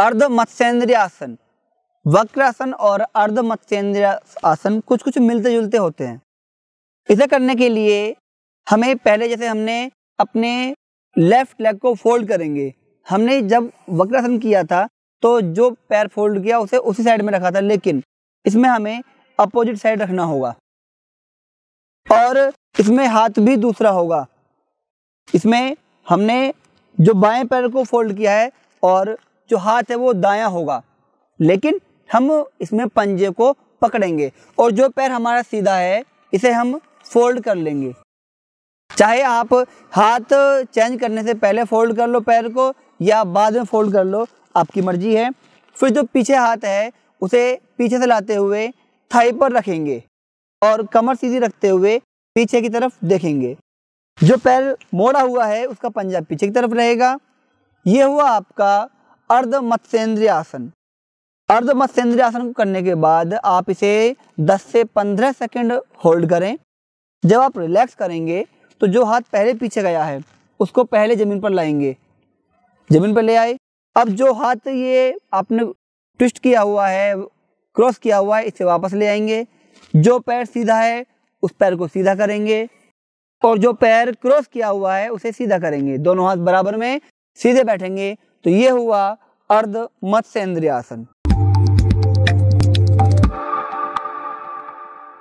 अर्ध मत्स्येंद्रिय आसन वक्रासन और अर्ध मत्स्येंद्रिय आसन कुछ कुछ मिलते जुलते होते हैं इसे करने के लिए हमें पहले जैसे हमने अपने लेफ्ट लेग को फोल्ड करेंगे हमने जब वक्रासन किया था तो जो पैर फोल्ड किया उसे उसी साइड में रखा था लेकिन इसमें हमें अपोजिट साइड रखना होगा और इसमें हाथ भी दूसरा होगा इसमें हमने जो बाएं पैर को फोल्ड किया है और जो हाथ है वो दाया होगा लेकिन हम इसमें पंजे को पकड़ेंगे और जो पैर हमारा सीधा है इसे हम फोल्ड कर लेंगे चाहे आप हाथ चेंज करने से पहले फोल्ड कर लो पैर को या बाद में फोल्ड कर लो आपकी मर्जी है फिर जो पीछे हाथ है उसे पीछे से लाते हुए थाई पर रखेंगे और कमर सीधी रखते हुए पीछे की तरफ देखेंगे जो पैर मोड़ा हुआ है उसका पंजा पीछे की तरफ रहेगा ये हुआ आपका अर्ध मत्स्येंद्रियासन अर्ध मत्स्येंद्रियासन को करने के बाद आप इसे 10 से 15 सेकंड होल्ड करें जब आप रिलैक्स करेंगे तो जो हाथ पहले पीछे गया है उसको पहले ज़मीन पर लाएंगे ज़मीन पर ले आए अब जो हाथ ये आपने ट्विस्ट किया हुआ है क्रॉस किया हुआ है इसे वापस ले आएंगे जो पैर सीधा है उस पैर को सीधा करेंगे और जो पैर क्रॉस किया हुआ है उसे सीधा करेंगे दोनों हाथ बराबर में सीधे बैठेंगे तो ये हुआ अर्ध मत्स्य इंद्रियासन